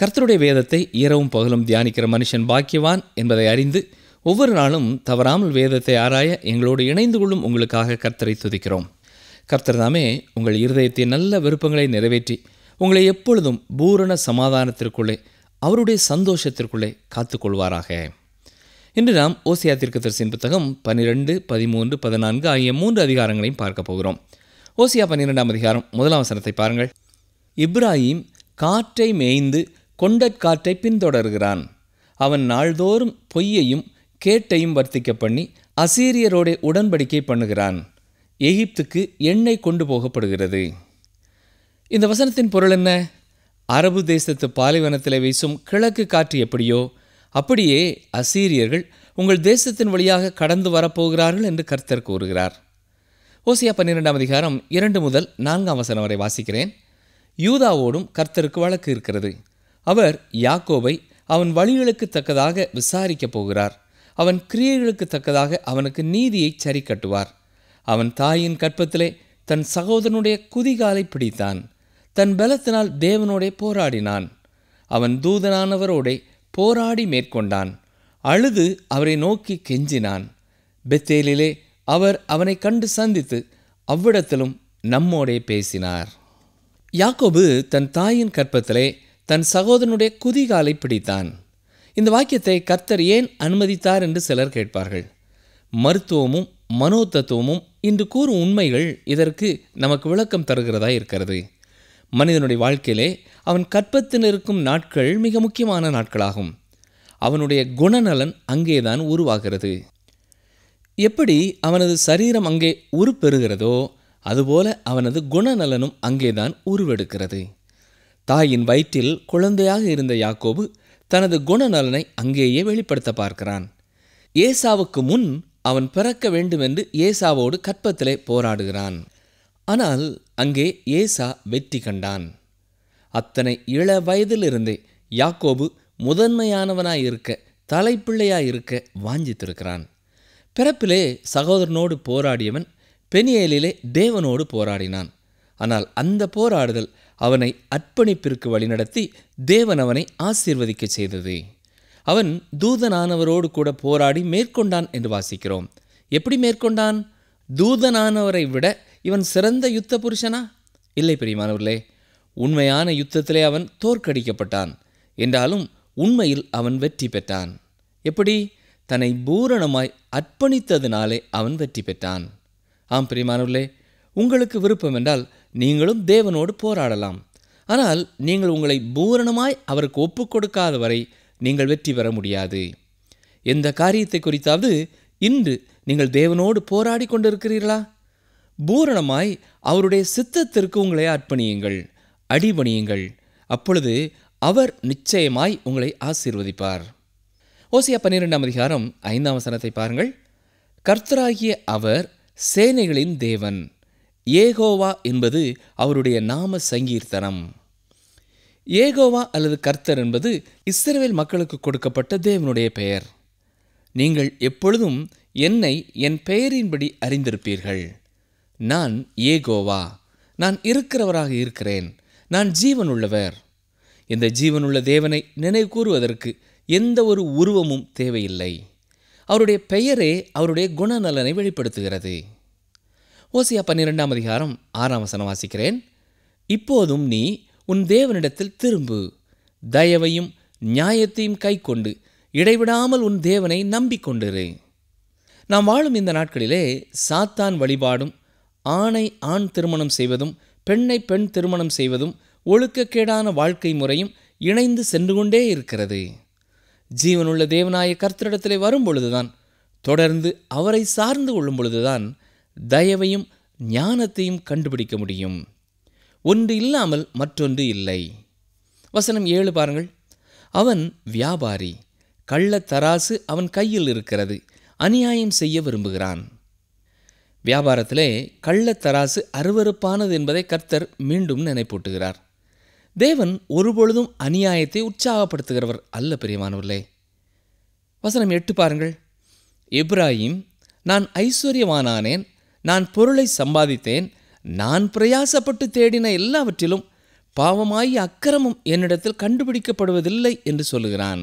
கர்த்தருடைய வேதத்தை இரவும் பகலும் தியானிக்கிற மனுஷன் பாக்கியவான் என்பதை அறிந்து ஒவ்வொரு நாளும் தவறாமல் வேதத்தை ஆராய எங்களோடு இணைந்து கொள்ளும் உங்களுக்காக கர்த்தரை துதிக்கிறோம் கர்த்தர் தாமே உங்கள் இருதயத்தின் நல்ல விருப்பங்களை நிறைவேற்றி உங்களை எப்பொழுதும் பூரண சமாதானத்திற்குள்ளே அவருடைய சந்தோஷத்திற்குள்ளே காத்துக்கொள்வாராக இன்று நாம் ஓசியா தரிசின் புத்தகம் பன்னிரெண்டு பதிமூன்று பதினான்கு ஆகிய மூன்று அதிகாரங்களையும் பார்க்க போகிறோம் ஓசியா பன்னிரெண்டாம் அதிகாரம் முதலாம் சனத்தை பாருங்கள் இப்ராஹிம் காற்றை மேய்ந்து கொண்டற்காற்றை பின்தொடர்கிறான் அவன் நாள்தோறும் பொய்யையும் கேட்டையும் வர்த்திக்க பண்ணி அசீரியரோடே உடன்படிக்கை பண்ணுகிறான் எகிப்துக்கு எண்ணெய் கொண்டு போகப்படுகிறது இந்த வசனத்தின் பொருள் என்ன அரபு தேசத்து பாலைவனத்தில் வீசும் கிழக்கு காற்று எப்படியோ அப்படியே அசீரியர்கள் உங்கள் தேசத்தின் வழியாக கடந்து வரப்போகிறார்கள் என்று கர்த்தர் கூறுகிறார் ஓசியா பன்னிரெண்டாம் அதிகாரம் இரண்டு முதல் நான்காம் வசனம் வரை வாசிக்கிறேன் யூதாவோடும் கர்த்தருக்கு வழக்கு இருக்கிறது அவர் யாக்கோவை அவன் வழிகளுக்கு தக்கதாக விசாரிக்கப் போகிறார் அவன் கிரியைகளுக்கு தக்கதாக அவனுக்கு நீதியை சரி கட்டுவார் அவன் தாயின் கற்பத்திலே தன் சகோதரனுடைய குதிகாலை பிடித்தான் தன் பலத்தினால் தேவனோடே போராடினான் அவன் தூதனானவரோடே போராடி மேற்கொண்டான் அழுது அவரை நோக்கி கெஞ்சினான் பெத்தேலிலே அவர் அவனை கண்டு சந்தித்து அவ்விடத்திலும் நம்மோடே பேசினார் யாக்கோபு தன் தாயின் கற்பத்திலே தன் சகோதரனுடைய குதிகாலை பிடித்தான் இந்த வாக்கியத்தை கர்த்தர் ஏன் அனுமதித்தார் என்று சிலர் கேட்பார்கள் மருத்துவமும் மனோதத்துவமும் இன்று கூறும் உண்மைகள் இதற்கு நமக்கு விளக்கம் தருகிறதா இருக்கிறது மனிதனுடைய வாழ்க்கையிலே அவன் கற்பத்தில் இருக்கும் நாட்கள் மிக முக்கியமான நாட்களாகும் அவனுடைய குணநலன் அங்கேதான் உருவாகிறது எப்படி அவனது சரீரம் அங்கே உருப்பெறுகிறதோ அதுபோல அவனது குணநலனும் அங்கேதான் உருவெடுக்கிறது தாயின் வயிற்றில் குழந்தையாக இருந்த யாக்கோபு தனது குணநலனை அங்கேயே வெளிப்படுத்த பார்க்கிறான் ஏசாவுக்கு முன் அவன் பிறக்க வேண்டுமென்று ஏசாவோடு கற்பத்திலே போராடுகிறான் ஆனால் அங்கே ஏசா வெற்றி கண்டான் அத்தனை இள வயதிலிருந்தே யாக்கோபு முதன்மையானவனாயிருக்க தலைப்பிள்ளையாயிருக்க வாஞ்சித்திருக்கிறான் பிறப்பிலே சகோதரனோடு போராடியவன் பெனியலிலே தேவனோடு போராடினான் ஆனால் அந்த போராடுதல் அவனை அர்ப்பணிப்பிற்கு வழிநடத்தி தேவன் அவனை ஆசீர்வதிக்க செய்தது அவன் தூதனானவரோடு கூட போராடி மேற்கொண்டான் என்று வாசிக்கிறோம் எப்படி மேற்கொண்டான் தூதனானவரை விட இவன் சிறந்த யுத்த புருஷனா இல்லை பிரியமானவர்களே உண்மையான யுத்தத்திலே அவன் தோற்கடிக்கப்பட்டான் என்றாலும் உண்மையில் அவன் வெற்றி பெற்றான் எப்படி தன்னை பூரணமாய் அர்ப்பணித்ததினாலே அவன் வெற்றி பெற்றான் ஆம் பிரியமானவர்களே உங்களுக்கு விருப்பம் என்றால் நீங்களும் தேவனோடு போராடலாம் ஆனால் நீங்கள் உங்களை பூரணமாய் அவருக்கு ஒப்புக் கொடுக்காத வரை நீங்கள் வெற்றி பெற முடியாது எந்த காரியத்தை குறித்தாவது இன்று நீங்கள் தேவனோடு போராடி கொண்டிருக்கிறீர்களா பூரணமாய் அவருடைய சித்தத்திற்கு உங்களை அர்ப்பணியுங்கள் அடிபணியுங்கள் அப்பொழுது அவர் நிச்சயமாய் உங்களை ஆசீர்வதிப்பார் ஓசியா பன்னிரெண்டாம் அதிகாரம் ஐந்தாம் வசனத்தை பாருங்கள் கர்த்தராகிய அவர் சேனைகளின் தேவன் ஏகோவா என்பது அவருடைய நாம சங்கீர்த்தனம் ஏகோவா அல்லது கர்த்தர் என்பது இஸ்ரேல் மக்களுக்கு கொடுக்கப்பட்ட தேவனுடைய பெயர் நீங்கள் எப்பொழுதும் என்னை என் பெயரின்படி அறிந்திருப்பீர்கள் நான் ஏகோவா நான் இருக்கிறவராக இருக்கிறேன் நான் ஜீவனுள்ளவர் இந்த ஜீவனுள்ள தேவனை நினைவு கூறுவதற்கு எந்த ஒரு உருவமும் தேவையில்லை அவருடைய பெயரே அவருடைய குணநலனை வெளிப்படுத்துகிறது ஓசியா பன்னிரெண்டாம் அதிகாரம் ஆறாம் வசனம் வாசிக்கிறேன் இப்போதும் நீ உன் தேவனிடத்தில் திரும்பு தயவையும் நியாயத்தையும் கை கொண்டு இடைவிடாமல் உன் தேவனை நம்பிக்கொண்டிரு நாம் வாழும் இந்த நாட்களிலே சாத்தான் வழிபாடும் ஆணை ஆண் திருமணம் செய்வதும் பெண்ணை பெண் திருமணம் செய்வதும் ஒழுக்கக்கேடான வாழ்க்கை முறையும் இணைந்து சென்று கொண்டே இருக்கிறது ஜீவனுள்ள தேவனாய கர்த்தரிடத்திலே வரும் பொழுதுதான் தொடர்ந்து அவரை சார்ந்து கொள்ளும் பொழுதுதான் தயவையும் ஞானத்தையும் கண்டுபிடிக்க முடியும் ஒன்று இல்லாமல் மற்றொன்று இல்லை வசனம் ஏழு பாருங்கள் அவன் வியாபாரி கள்ள தராசு அவன் கையில் இருக்கிறது அநியாயம் செய்ய விரும்புகிறான் வியாபாரத்திலே கள்ளத்தராசு அருவறுப்பானது என்பதை கர்த்தர் மீண்டும் நினைப்பூட்டுகிறார் தேவன் ஒருபொழுதும் அநியாயத்தை உற்சாகப்படுத்துகிறவர் அல்ல பிரியமானவர்களே வசனம் எட்டு பாருங்கள் இப்ராஹிம் நான் ஐஸ்வர்யமானானேன் நான் பொருளை சம்பாதித்தேன் நான் பிரயாசப்பட்டு தேடின எல்லாவற்றிலும் பாவமாய் அக்கிரமம் என்னிடத்தில் கண்டுபிடிக்கப்படுவதில்லை என்று சொல்லுகிறான்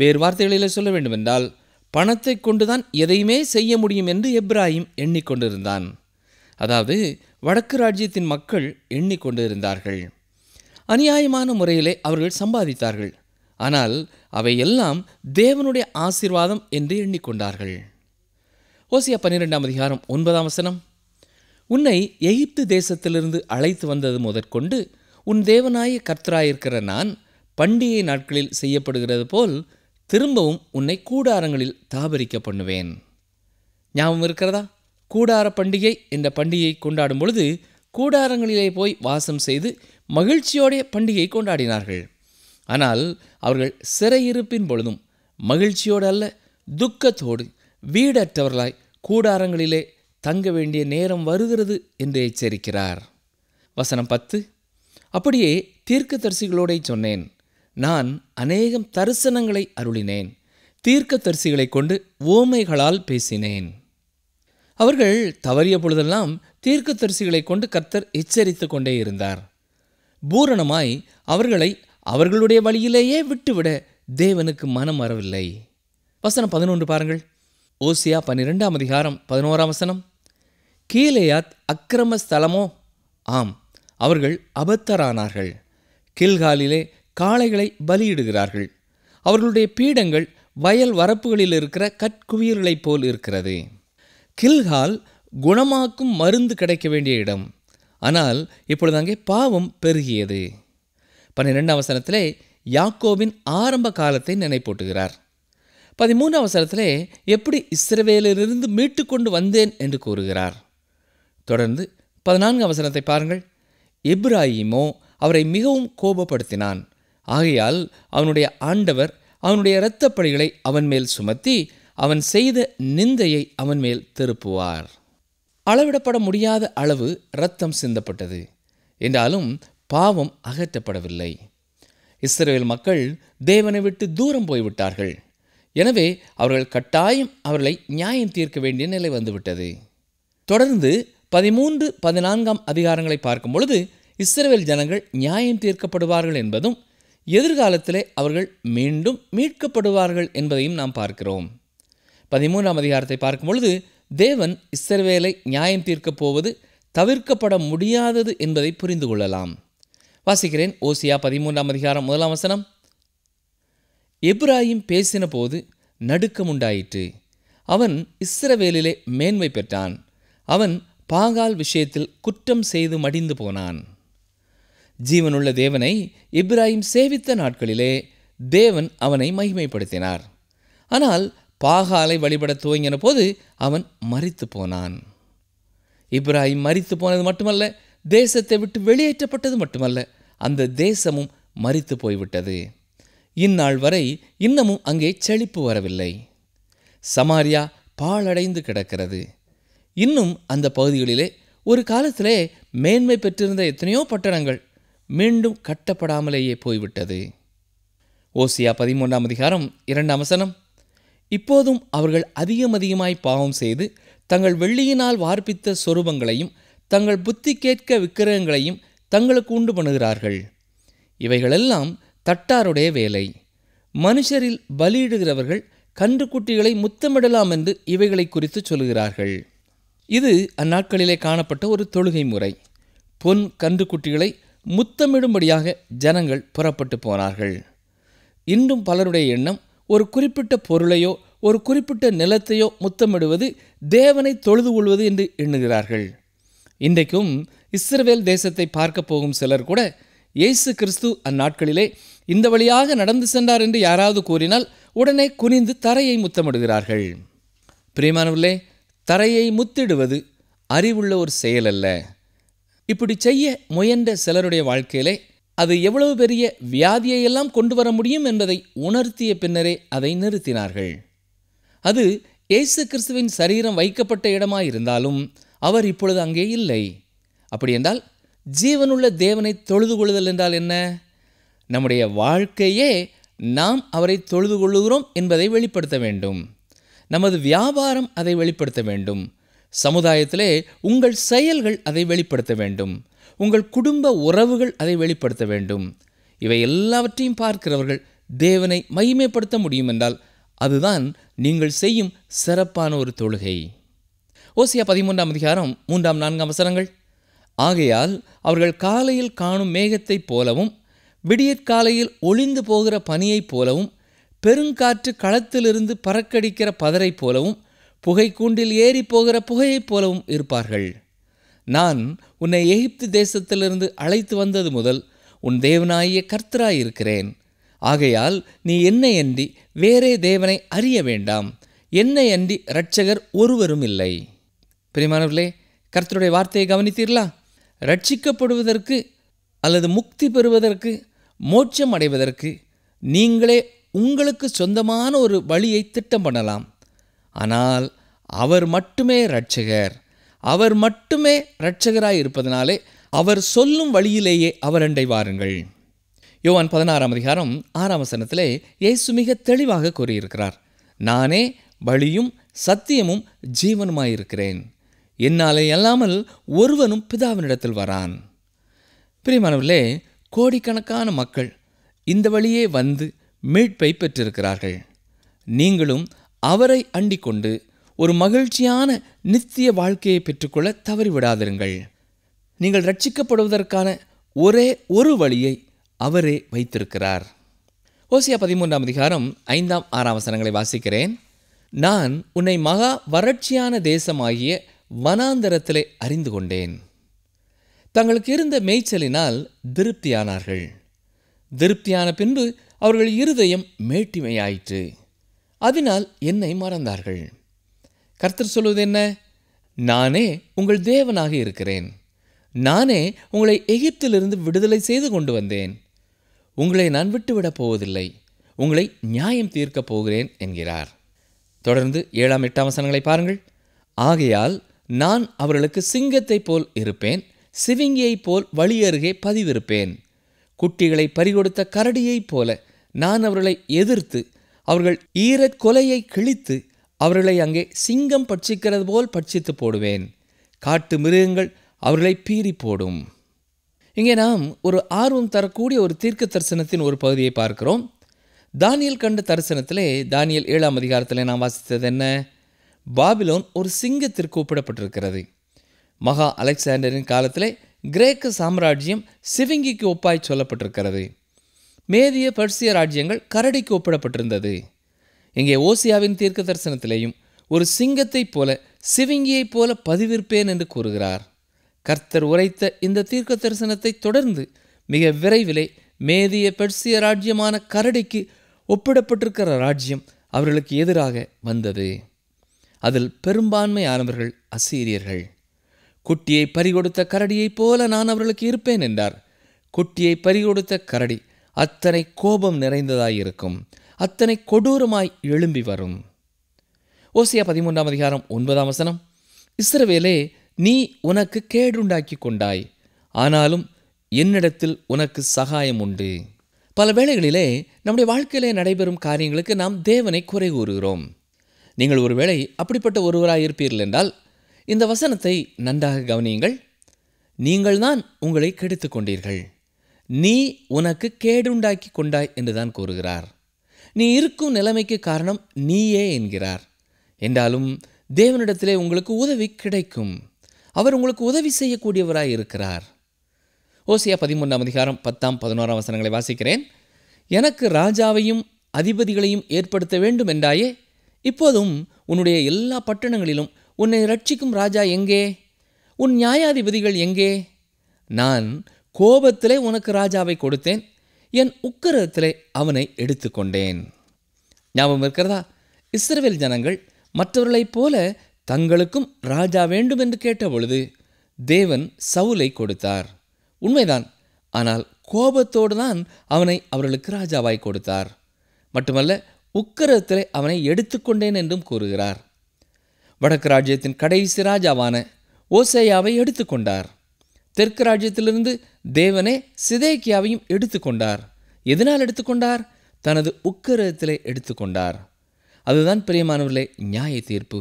வேறு வார்த்தைகளில் சொல்ல வேண்டுமென்றால் பணத்தை கொண்டுதான் எதையுமே செய்ய முடியும் என்று எப்ராஹிம் எண்ணிக்கொண்டிருந்தான் அதாவது வடக்கு ராஜ்யத்தின் மக்கள் எண்ணிக்கொண்டிருந்தார்கள் அநியாயமான முறையிலே அவர்கள் சம்பாதித்தார்கள் ஆனால் அவையெல்லாம் தேவனுடைய ஆசிர்வாதம் என்று எண்ணிக்கொண்டார்கள் ஓசியா பன்னிரெண்டாம் அதிகாரம் ஒன்பதாம் வசனம் உன்னை எகிப்து தேசத்திலிருந்து அழைத்து வந்தது முதற்கொண்டு உன் தேவனாய கர்த்தராயிருக்கிற நான் பண்டிகை நாட்களில் செய்யப்படுகிறது போல் திரும்பவும் உன்னை கூடாரங்களில் தாபரிக்க பண்ணுவேன் ஞாபகம் இருக்கிறதா கூடார பண்டிகை என்ற பண்டிகையை கொண்டாடும் பொழுது கூடாரங்களிலே போய் வாசம் செய்து மகிழ்ச்சியோடைய பண்டிகையை கொண்டாடினார்கள் ஆனால் அவர்கள் சிறையிருப்பின் பொழுதும் மகிழ்ச்சியோடு அல்ல துக்கத்தோடு வீடற்றவர்களாய் கூடாரங்களிலே தங்க வேண்டிய நேரம் வருகிறது என்று எச்சரிக்கிறார் வசனம் பத்து அப்படியே தீர்க்க தரிசிகளோடே சொன்னேன் நான் அநேகம் தரிசனங்களை அருளினேன் தீர்க்க தரிசிகளை கொண்டு ஓமைகளால் பேசினேன் அவர்கள் தவறிய பொழுதெல்லாம் தீர்க்க தரிசிகளை கொண்டு கர்த்தர் எச்சரித்து கொண்டே இருந்தார் பூரணமாய் அவர்களை அவர்களுடைய வழியிலேயே விட்டுவிட தேவனுக்கு மனம் வரவில்லை வசனம் பதினொன்று பாருங்கள் ஓசியா பன்னிரெண்டாம் அதிகாரம் பதினோராம் வசனம் கீலேயாத் அக்கிரம ஸ்தலமோ ஆம் அவர்கள் அபத்தரானார்கள் கில்காலிலே காளைகளை பலியிடுகிறார்கள் அவர்களுடைய பீடங்கள் வயல் வரப்புகளில் இருக்கிற கற்குவியர்களைப் போல் இருக்கிறது கில்கால் குணமாக்கும் மருந்து கிடைக்க வேண்டிய இடம் ஆனால் இப்பொழுது அங்கே பாவம் பெருகியது பன்னிரெண்டாம் வசனத்திலே யாக்கோவின் ஆரம்ப காலத்தை நினைப்பூட்டுகிறார் பதிமூணாம் வசனத்திலே எப்படி இஸ்ரவேலிலிருந்து மீட்டு கொண்டு வந்தேன் என்று கூறுகிறார் தொடர்ந்து பதினான்கு அவசரத்தை பாருங்கள் இப்ராஹிமோ அவரை மிகவும் கோபப்படுத்தினான் ஆகையால் அவனுடைய ஆண்டவர் அவனுடைய இரத்தப்படிகளை அவன் மேல் சுமத்தி அவன் செய்த நிந்தையை அவன் மேல் திருப்புவார் அளவிடப்பட முடியாத அளவு இரத்தம் சிந்தப்பட்டது என்றாலும் பாவம் அகற்றப்படவில்லை இஸ்ரேல் மக்கள் தேவனை விட்டு தூரம் போய்விட்டார்கள் எனவே அவர்கள் கட்டாயம் அவர்களை நியாயம் தீர்க்க வேண்டிய நிலை வந்துவிட்டது தொடர்ந்து பதிமூன்று பதினான்காம் அதிகாரங்களை பார்க்கும் பொழுது இஸ்ரேல் ஜனங்கள் நியாயம் தீர்க்கப்படுவார்கள் என்பதும் எதிர்காலத்திலே அவர்கள் மீண்டும் மீட்கப்படுவார்கள் என்பதையும் நாம் பார்க்கிறோம் பதிமூன்றாம் அதிகாரத்தை பார்க்கும் பொழுது தேவன் இஸ்ரவேலை நியாயம் தீர்க்கப் போவது தவிர்க்கப்பட முடியாதது என்பதை புரிந்து கொள்ளலாம் வாசிக்கிறேன் ஓசியா பதிமூன்றாம் அதிகாரம் முதலாம் வசனம் எப்ராஹிம் பேசின போது நடுக்கமுண்டாயிற்று அவன் இஸ்ரவேலிலே மேன்மை பெற்றான் அவன் பாகால் விஷயத்தில் குற்றம் செய்து மடிந்து போனான் ஜீவனுள்ள தேவனை இப்ராஹிம் சேவித்த நாட்களிலே தேவன் அவனை மகிமைப்படுத்தினார் ஆனால் பாகாலை வழிபட துவங்கின போது அவன் மறித்து போனான் இப்ராஹிம் மறித்து போனது மட்டுமல்ல தேசத்தை விட்டு வெளியேற்றப்பட்டது மட்டுமல்ல அந்த தேசமும் மறித்து போய்விட்டது இந்நாள் வரை இன்னமும் அங்கே செழிப்பு வரவில்லை சமாரியா பாழடைந்து கிடக்கிறது இன்னும் அந்த பகுதிகளிலே ஒரு காலத்திலே மேன்மை பெற்றிருந்த எத்தனையோ பட்டணங்கள் மீண்டும் கட்டப்படாமலேயே போய்விட்டது ஓசியா பதிமூன்றாம் அதிகாரம் இரண்டாம் வசனம் இப்போதும் அவர்கள் அதிகம் அதிகமாய் பாவம் செய்து தங்கள் வெள்ளியினால் வார்ப்பித்த சொரூபங்களையும் தங்கள் புத்தி கேட்க விக்கிரகங்களையும் தங்களுக்கு உண்டு பண்ணுகிறார்கள் இவைகளெல்லாம் தட்டாருடைய வேலை மனுஷரில் பலியிடுகிறவர்கள் கன்றுக்குட்டிகளை முத்தமிடலாம் என்று இவைகளை குறித்து சொல்கிறார்கள் இது அந்நாட்களிலே காணப்பட்ட ஒரு தொழுகை முறை பொன் கன்றுக்குட்டிகளை முத்தமிடும்படியாக ஜனங்கள் புறப்பட்டு போனார்கள் இன்றும் பலருடைய எண்ணம் ஒரு குறிப்பிட்ட பொருளையோ ஒரு குறிப்பிட்ட நிலத்தையோ முத்தமிடுவது தேவனை தொழுது கொள்வது என்று எண்ணுகிறார்கள் இன்றைக்கும் இஸ்ரவேல் தேசத்தை பார்க்க போகும் சிலர் கூட இயேசு கிறிஸ்து அந்நாட்களிலே இந்த வழியாக நடந்து சென்றார் என்று யாராவது கூறினால் உடனே குனிந்து தரையை முத்தமிடுகிறார்கள் பிரியமானவர்களே தரையை முத்திடுவது அறிவுள்ள ஒரு செயல் அல்ல இப்படி செய்ய முயன்ற சிலருடைய வாழ்க்கையிலே அது எவ்வளவு பெரிய வியாதியையெல்லாம் கொண்டு வர முடியும் என்பதை உணர்த்திய பின்னரே அதை நிறுத்தினார்கள் அது இயேசு கிறிஸ்துவின் சரீரம் வைக்கப்பட்ட இடமாக இருந்தாலும் அவர் இப்பொழுது அங்கே இல்லை அப்படியென்றால் ஜீவனுள்ள தேவனை தொழுது கொள்ளுதல் என்றால் என்ன நம்முடைய வாழ்க்கையே நாம் அவரை தொழுது கொள்ளுகிறோம் என்பதை வெளிப்படுத்த வேண்டும் நமது வியாபாரம் அதை வெளிப்படுத்த வேண்டும் சமுதாயத்திலே உங்கள் செயல்கள் அதை வெளிப்படுத்த வேண்டும் உங்கள் குடும்ப உறவுகள் அதை வெளிப்படுத்த வேண்டும் இவை எல்லாவற்றையும் பார்க்கிறவர்கள் தேவனை மகிமைப்படுத்த முடியும் என்றால் அதுதான் நீங்கள் செய்யும் சிறப்பான ஒரு தொழுகை ஓசியா பதிமூன்றாம் அதிகாரம் மூன்றாம் நான்காம் அவசரங்கள் ஆகையால் அவர்கள் காலையில் காணும் மேகத்தைப் போலவும் விடியற்காலையில் ஒளிந்து போகிற பனியைப் போலவும் பெருங்காற்று களத்திலிருந்து பறக்கடிக்கிற பதரைப் போலவும் புகைக்கூண்டில் ஏறி போகிற புகையைப் போலவும் இருப்பார்கள் நான் உன்னை எகிப்து தேசத்திலிருந்து அழைத்து வந்தது முதல் உன் தேவனாயிய கர்த்தராயிருக்கிறேன் ஆகையால் நீ என்னை அன்றி வேறே தேவனை அறிய வேண்டாம் என்னை அன்றி இரட்சகர் ஒருவரும் இல்லை பிரிமானவர்களே கர்த்தருடைய வார்த்தையை கவனித்தீர்களா ரட்சிக்கப்படுவதற்கு அல்லது முக்தி பெறுவதற்கு மோட்சம் அடைவதற்கு நீங்களே உங்களுக்கு சொந்தமான ஒரு வழியை திட்டம் பண்ணலாம் ஆனால் அவர் மட்டுமே இரட்சகர் அவர் மட்டுமே இரட்சகராய் இருப்பதனாலே அவர் சொல்லும் வழியிலேயே அவர் அண்டை வாருங்கள் யோவான் பதினாறாம் அதிகாரம் ஆறாம் வசனத்திலே இயேசு மிக தெளிவாக கூறியிருக்கிறார் நானே வழியும் சத்தியமும் ஜீவனுமாயிருக்கிறேன் என்னாலே அல்லாமல் ஒருவனும் பிதாவினிடத்தில் வரான் பிரியமானவர்களே கோடிக்கணக்கான மக்கள் இந்த வழியே வந்து மீட்பை பெற்றிருக்கிறார்கள் நீங்களும் அவரை அண்டிக்கொண்டு ஒரு மகிழ்ச்சியான நித்திய வாழ்க்கையை பெற்றுக்கொள்ள தவறிவிடாதிருங்கள் நீங்கள் ரட்சிக்கப்படுவதற்கான ஒரே ஒரு வழியை அவரே வைத்திருக்கிறார் ஓசியா பதிமூன்றாம் அதிகாரம் ஐந்தாம் ஆறாம் வசனங்களை வாசிக்கிறேன் நான் உன்னை மகா வறட்சியான தேசமாகிய வனாந்தரத்திலே அறிந்து கொண்டேன் தங்களுக்கு இருந்த மேய்ச்சலினால் திருப்தியானார்கள் திருப்தியான பின்பு அவர்கள் இருதயம் மேட்டிமையாயிற்று அதனால் என்னை மறந்தார்கள் கர்த்தர் சொல்வது என்ன நானே உங்கள் தேவனாக இருக்கிறேன் நானே உங்களை எகிப்திலிருந்து விடுதலை செய்து கொண்டு வந்தேன் உங்களை நான் விட்டுவிடப் போவதில்லை உங்களை நியாயம் தீர்க்கப் போகிறேன் என்கிறார் தொடர்ந்து ஏழாம் எட்டாம் வசனங்களை பாருங்கள் ஆகையால் நான் அவர்களுக்கு சிங்கத்தை போல் இருப்பேன் சிவிங்கியைப் போல் வழி அருகே பதிவிருப்பேன் குட்டிகளை பறிகொடுத்த கரடியைப் போல நான் அவர்களை எதிர்த்து அவர்கள் ஈரக் கொலையை கிழித்து அவர்களை அங்கே சிங்கம் பட்சிக்கிறது போல் பட்சித்து போடுவேன் காட்டு மிருகங்கள் அவர்களை பீறி போடும் இங்கே நாம் ஒரு ஆர்வம் தரக்கூடிய ஒரு தீர்க்க தரிசனத்தின் ஒரு பகுதியை பார்க்கிறோம் தானியல் கண்ட தரிசனத்திலே தானியல் ஏழாம் அதிகாரத்தில் நாம் வாசித்தது என்ன பாபிலோன் ஒரு சிங்கத்திற்கு கூப்பிடப்பட்டிருக்கிறது மகா அலெக்சாண்டரின் காலத்தில் கிரேக்க சாம்ராஜ்யம் சிவிங்கிக்கு ஒப்பாய் சொல்லப்பட்டிருக்கிறது மேதிய பர்சிய ராஜ்யங்கள் கரடிக்கு ஒப்பிடப்பட்டிருந்தது இங்கே ஓசியாவின் தீர்க்க தரிசனத்திலேயும் ஒரு சிங்கத்தைப் போல சிவிங்கியைப் போல பதிவிருப்பேன் என்று கூறுகிறார் கர்த்தர் உரைத்த இந்த தீர்க்க தரிசனத்தை தொடர்ந்து மிக விரைவிலே மேதிய பெர்சிய ராஜ்யமான கரடிக்கு ஒப்பிடப்பட்டிருக்கிற ராஜ்யம் அவர்களுக்கு எதிராக வந்தது அதில் பெரும்பான்மையானவர்கள் அசீரியர்கள் குட்டியை பறிகொடுத்த கரடியைப் போல நான் அவர்களுக்கு இருப்பேன் என்றார் குட்டியை பறிகொடுத்த கரடி அத்தனை கோபம் நிறைந்ததாயிருக்கும் அத்தனை கொடூரமாய் எழும்பி வரும் ஓசியா பதிமூன்றாம் அதிகாரம் ஒன்பதாம் வசனம் இஸ்ரவேலே நீ உனக்கு கேடுண்டாக்கி கொண்டாய் ஆனாலும் என்னிடத்தில் உனக்கு சகாயம் உண்டு பல வேளைகளிலே நம்முடைய வாழ்க்கையிலே நடைபெறும் காரியங்களுக்கு நாம் தேவனை குறை கூறுகிறோம் நீங்கள் ஒருவேளை அப்படிப்பட்ட ஒருவராயிருப்பீர்கள் இருப்பீர்கள் என்றால் இந்த வசனத்தை நன்றாக கவனியுங்கள் நீங்கள்தான் உங்களை கெடுத்து கொண்டீர்கள் நீ உனக்கு கேடுண்டாக்கி கொண்டாய் என்றுதான் கூறுகிறார் நீ இருக்கும் நிலைமைக்கு காரணம் நீயே என்கிறார் என்றாலும் தேவனிடத்திலே உங்களுக்கு உதவி கிடைக்கும் அவர் உங்களுக்கு உதவி செய்யக்கூடியவராய் இருக்கிறார் ஓசியா பதிமூன்றாம் அதிகாரம் பத்தாம் பதினோராம் வசனங்களை வாசிக்கிறேன் எனக்கு ராஜாவையும் அதிபதிகளையும் ஏற்படுத்த வேண்டும் என்றாயே இப்போதும் உன்னுடைய எல்லா பட்டணங்களிலும் உன்னை ரட்சிக்கும் ராஜா எங்கே உன் நியாயாதிபதிகள் எங்கே நான் கோபத்திலே உனக்கு ராஜாவை கொடுத்தேன் என் உக்கரத்திலே அவனை எடுத்துக்கொண்டேன் ஞாபகம் இருக்கிறதா இஸ்ரவேல் ஜனங்கள் மற்றவர்களைப் போல தங்களுக்கும் ராஜா வேண்டும் என்று கேட்ட பொழுது தேவன் சவுலை கொடுத்தார் உண்மைதான் ஆனால் கோபத்தோடு தான் அவனை அவர்களுக்கு ராஜாவாய் கொடுத்தார் மட்டுமல்ல உக்கரத்திலே அவனை எடுத்துக்கொண்டேன் என்றும் கூறுகிறார் வடக்கு ராஜ்யத்தின் கடைசி ராஜாவான ஓசையாவை எடுத்துக்கொண்டார் தெற்கு ராஜ்யத்திலிருந்து தேவனே சிதேக்கியாவையும் எடுத்துக்கொண்டார் எதனால் எடுத்துக்கொண்டார் தனது உக்கரத்திலே எடுத்துக்கொண்டார் அதுதான் பிரியமானவர்களே நியாய தீர்ப்பு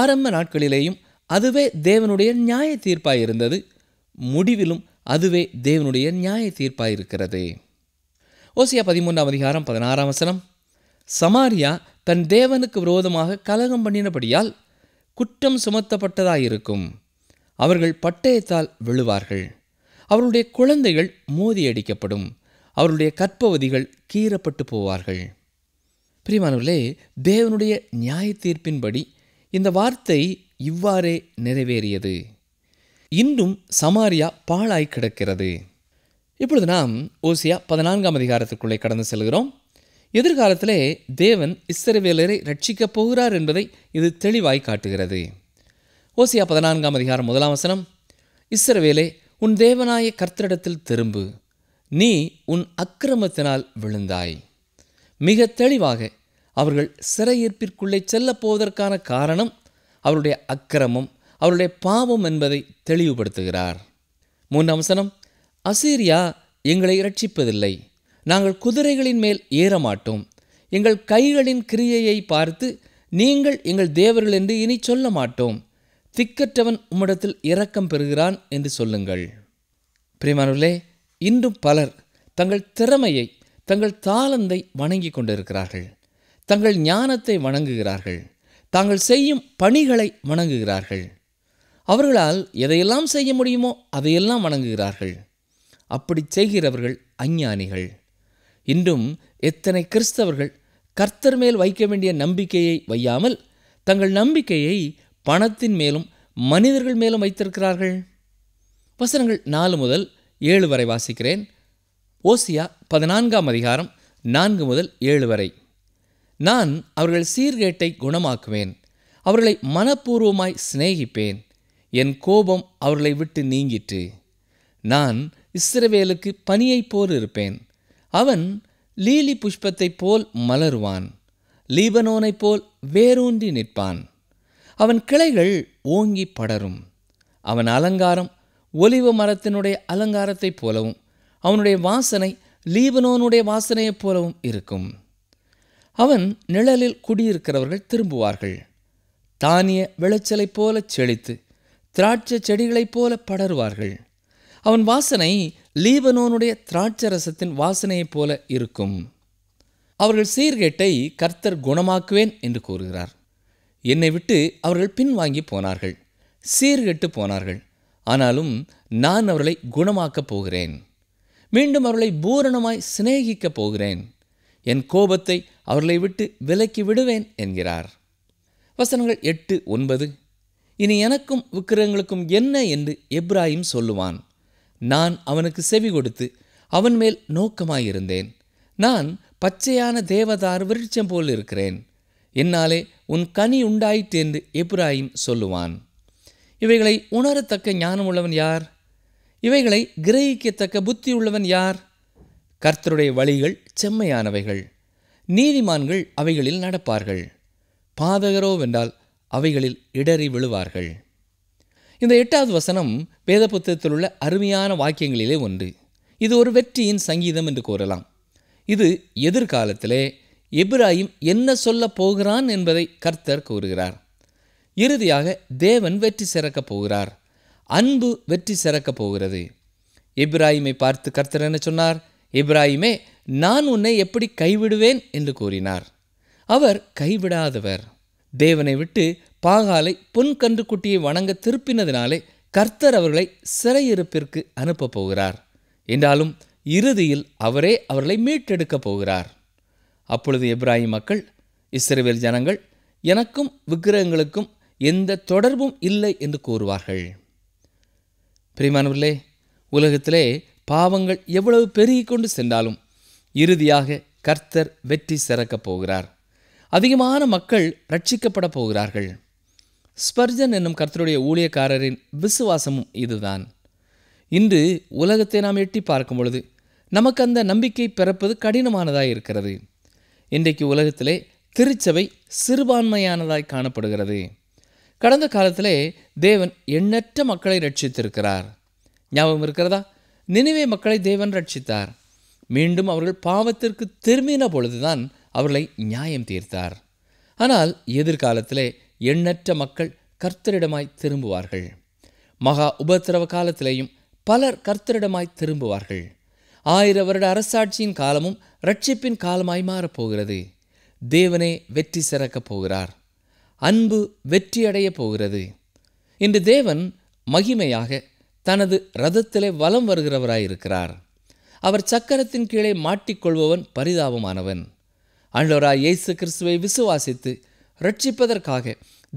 ஆரம்ப நாட்களிலேயும் அதுவே தேவனுடைய நியாய தீர்ப்பாய் இருந்தது முடிவிலும் அதுவே தேவனுடைய நியாய தீர்ப்பாய் இருக்கிறது ஓசியா பதிமூன்றாம் அதிகாரம் பதினாறாம் வசனம் சமாரியா தன் தேவனுக்கு விரோதமாக கலகம் பண்ணினபடியால் குற்றம் சுமத்தப்பட்டதாயிருக்கும் அவர்கள் பட்டயத்தால் விழுவார்கள் அவருடைய குழந்தைகள் மோதியடிக்கப்படும் அவருடைய கற்பவதிகள் கீறப்பட்டு போவார்கள் பிரிமானவர்களே தேவனுடைய நியாய தீர்ப்பின்படி இந்த வார்த்தை இவ்வாறே நிறைவேறியது இன்றும் சமாரியா பாழாய் கிடக்கிறது இப்பொழுது நாம் ஓசியா பதினான்காம் அதிகாரத்திற்குள்ளே கடந்து செல்கிறோம் எதிர்காலத்திலே தேவன் இஸ்ரவேலரை ரட்சிக்கப் போகிறார் என்பதை இது தெளிவாய் காட்டுகிறது ஓசியா பதினான்காம் அதிகாரம் முதலாம் வசனம் இஸ்ரவேலே உன் தேவனாய கர்த்தரிடத்தில் திரும்பு நீ உன் அக்கிரமத்தினால் விழுந்தாய் மிக தெளிவாக அவர்கள் சிறையீர்ப்பிற்குள்ளே செல்லப் போவதற்கான காரணம் அவருடைய அக்கிரமம் அவருடைய பாவம் என்பதை தெளிவுபடுத்துகிறார் மூன்றாம் வசனம் அசீரியா எங்களை ரட்சிப்பதில்லை நாங்கள் குதிரைகளின் மேல் ஏறமாட்டோம் எங்கள் கைகளின் கிரியையை பார்த்து நீங்கள் எங்கள் தேவர்கள் என்று இனி சொல்ல மாட்டோம் திக்கற்றவன் உம்மிடத்தில் இரக்கம் பெறுகிறான் என்று சொல்லுங்கள் பிரிமானுலே இன்றும் பலர் தங்கள் திறமையை தங்கள் தாளந்தை வணங்கி கொண்டிருக்கிறார்கள் தங்கள் ஞானத்தை வணங்குகிறார்கள் தாங்கள் செய்யும் பணிகளை வணங்குகிறார்கள் அவர்களால் எதையெல்லாம் செய்ய முடியுமோ அதையெல்லாம் வணங்குகிறார்கள் அப்படி செய்கிறவர்கள் அஞ்ஞானிகள் இன்றும் எத்தனை கிறிஸ்தவர்கள் கர்த்தர் மேல் வைக்க வேண்டிய நம்பிக்கையை வையாமல் தங்கள் நம்பிக்கையை பணத்தின் மேலும் மனிதர்கள் மேலும் வைத்திருக்கிறார்கள் வசனங்கள் நாலு முதல் ஏழு வரை வாசிக்கிறேன் ஓசியா பதினான்காம் அதிகாரம் நான்கு முதல் ஏழு வரை நான் அவர்கள் சீர்கேட்டை குணமாக்குவேன் அவர்களை மனப்பூர்வமாய் சிநேகிப்பேன் என் கோபம் அவர்களை விட்டு நீங்கிற்று நான் இஸ்ரவேலுக்கு பனியைப் போல் இருப்பேன் அவன் லீலி புஷ்பத்தைப் போல் மலருவான் லீபனோனைப் போல் வேரூன்றி நிற்பான் அவன் கிளைகள் ஓங்கி படரும் அவன் அலங்காரம் ஒலிவ மரத்தினுடைய அலங்காரத்தைப் போலவும் அவனுடைய வாசனை லீபனோனுடைய வாசனையைப் போலவும் இருக்கும் அவன் நிழலில் குடியிருக்கிறவர்கள் திரும்புவார்கள் தானிய விளைச்சலைப் போல செழித்து திராட்சை செடிகளைப் போல படருவார்கள் அவன் வாசனை லீபனோனுடைய திராட்சரசத்தின் வாசனையைப் போல இருக்கும் அவர்கள் சீர்கேட்டை கர்த்தர் குணமாக்குவேன் என்று கூறுகிறார் என்னை விட்டு அவர்கள் பின்வாங்கி போனார்கள் சீர்கெட்டு போனார்கள் ஆனாலும் நான் அவர்களை குணமாக்கப் போகிறேன் மீண்டும் அவர்களை பூரணமாய் சிநேகிக்கப் போகிறேன் என் கோபத்தை அவர்களை விட்டு விலக்கி விடுவேன் என்கிறார் வசனங்கள் எட்டு ஒன்பது இனி எனக்கும் விக்கிரகங்களுக்கும் என்ன என்று எப்ராஹிம் சொல்லுவான் நான் அவனுக்கு செவி கொடுத்து அவன் மேல் நோக்கமாயிருந்தேன் நான் பச்சையான தேவதார் விருட்சம் போல் இருக்கிறேன் என்னாலே உன் கனி உண்டாயிற்று என்று எப்ராஹிம் சொல்லுவான் இவைகளை உணரத்தக்க ஞானமுள்ளவன் யார் இவைகளை கிரகிக்கத்தக்க புத்தி உள்ளவன் யார் கர்த்தருடைய வழிகள் செம்மையானவைகள் நீதிமான்கள் அவைகளில் நடப்பார்கள் பாதகரோ வென்றால் அவைகளில் இடறி விழுவார்கள் இந்த எட்டாவது வசனம் வேத புத்தகத்தில் உள்ள அருமையான வாக்கியங்களிலே ஒன்று இது ஒரு வெற்றியின் சங்கீதம் என்று கூறலாம் இது எதிர்காலத்திலே எப்ராஹிம் என்ன சொல்ல போகிறான் என்பதை கர்த்தர் கூறுகிறார் இறுதியாக தேவன் வெற்றி சிறக்கப் போகிறார் அன்பு வெற்றி சிறக்கப் போகிறது இப்ராஹிமை பார்த்து கர்த்தர் என்ன சொன்னார் இப்ராஹிமே நான் உன்னை எப்படி கைவிடுவேன் என்று கூறினார் அவர் கைவிடாதவர் தேவனை விட்டு பாகாலை பொன் கன்றுக்குட்டியை வணங்க திருப்பினதினாலே கர்த்தர் அவர்களை சிறையிருப்பிற்கு அனுப்பப் போகிறார் என்றாலும் இறுதியில் அவரே அவர்களை மீட்டெடுக்கப் போகிறார் அப்பொழுது எப்ராஹிம் மக்கள் இஸ்ரேவேல் ஜனங்கள் எனக்கும் விக்கிரகங்களுக்கும் எந்த தொடர்பும் இல்லை என்று கூறுவார்கள் பிரிமானவர்களே உலகத்திலே பாவங்கள் எவ்வளவு பெருகி கொண்டு சென்றாலும் இறுதியாக கர்த்தர் வெற்றி சிறக்கப் போகிறார் அதிகமான மக்கள் ரட்சிக்கப்பட போகிறார்கள் ஸ்பர்ஜன் என்னும் கர்த்தருடைய ஊழியக்காரரின் விசுவாசமும் இதுதான் இன்று உலகத்தை நாம் எட்டி பார்க்கும் பொழுது நமக்கு அந்த நம்பிக்கை பிறப்பது கடினமானதாக இருக்கிறது இன்றைக்கு உலகத்திலே திருச்சபை சிறுபான்மையானதாய் காணப்படுகிறது கடந்த காலத்திலே தேவன் எண்ணற்ற மக்களை ரட்சித்திருக்கிறார் ஞாபகம் இருக்கிறதா நினைவே மக்களை தேவன் ரட்சித்தார் மீண்டும் அவர்கள் பாவத்திற்கு திரும்பின பொழுதுதான் அவர்களை நியாயம் தீர்த்தார் ஆனால் எதிர்காலத்திலே எண்ணற்ற மக்கள் கர்த்தரிடமாய் திரும்புவார்கள் மகா உபத்திரவ காலத்திலேயும் பலர் கர்த்தரிடமாய் திரும்புவார்கள் ஆயிர வருட அரசாட்சியின் காலமும் ரட்சிப்பின் காலமாய் மாறப்போகிறது தேவனே வெற்றி சிறக்கப் போகிறார் அன்பு வெற்றியடையப் போகிறது இன்று தேவன் மகிமையாக தனது ரதத்திலே வலம் வருகிறவராயிருக்கிறார் அவர் சக்கரத்தின் கீழே மாட்டிக்கொள்பவன் பரிதாபமானவன் அன்றவராய் இயேசு கிறிஸ்துவை விசுவாசித்து ரட்சிப்பதற்காக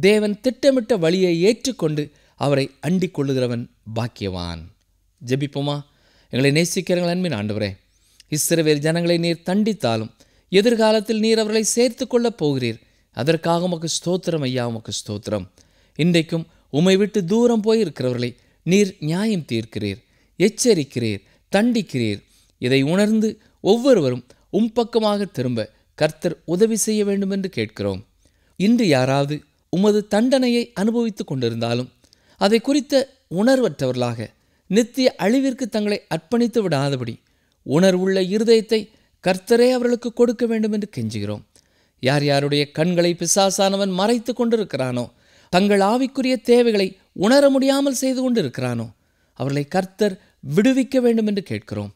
தேவன் திட்டமிட்ட வழியை ஏற்றுக்கொண்டு அவரை அண்டிக் கொள்ளுகிறவன் பாக்கியவான் ஜெபிப்போமா எங்களை நேசிக்கிறங்கள் அன்பின் ஆண்டவரே இஸ்ரவேல் ஜனங்களை நீர் தண்டித்தாலும் எதிர்காலத்தில் நீர் அவர்களை சேர்த்து கொள்ளப் போகிறீர் அதற்காக உமக்கு ஸ்தோத்திரம் ஐயா உமக்கு ஸ்தோத்திரம் இன்றைக்கும் உமை விட்டு தூரம் போயிருக்கிறவர்களை நீர் நியாயம் தீர்க்கிறீர் எச்சரிக்கிறீர் தண்டிக்கிறீர் இதை உணர்ந்து ஒவ்வொருவரும் உம் பக்கமாக திரும்ப கர்த்தர் உதவி செய்ய வேண்டும் என்று கேட்கிறோம் இன்று யாராவது உமது தண்டனையை அனுபவித்துக் கொண்டிருந்தாலும் அதை குறித்த உணர்வற்றவர்களாக நித்திய அழிவிற்கு தங்களை அர்ப்பணித்து விடாதபடி உணர்வுள்ள இருதயத்தை கர்த்தரே அவர்களுக்கு கொடுக்க வேண்டும் என்று கெஞ்சுகிறோம் யார் யாருடைய கண்களை பிசாசானவன் மறைத்து கொண்டிருக்கிறானோ தங்கள் ஆவிக்குரிய தேவைகளை உணர முடியாமல் செய்து கொண்டிருக்கிறானோ அவர்களை கர்த்தர் விடுவிக்க வேண்டும் என்று கேட்கிறோம்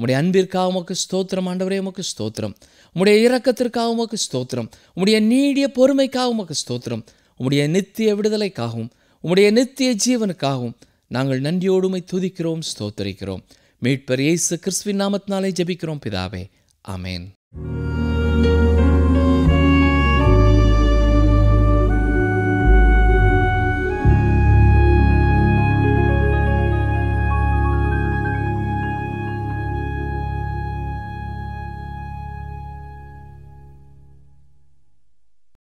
உம்முடைய அன்பிற்காக உமக்கு ஸ்தோத்திரம் ஆண்டவரே உமக்கு ஸ்தோத்திரம் உம்முடைய இரக்கத்திற்காக உமக்கு ஸ்தோத்திரம் உம்முடைய நீடிய பொறுமைக்காக உமக்கு ஸ்தோத்திரம் உம்முடைய நித்திய விடுதலைக்காகவும் உம்முடைய நித்திய ஜீவனுக்காகவும் நாங்கள் நன்றியோடுமை துதிக்கிறோம் ஸ்தோத்தரிக்கிறோம் மீட்பர் இயேசு கிறிஸ்துவின் நாமத்தினாலே ஜபிக்கிறோம் பிதாவே அமேன்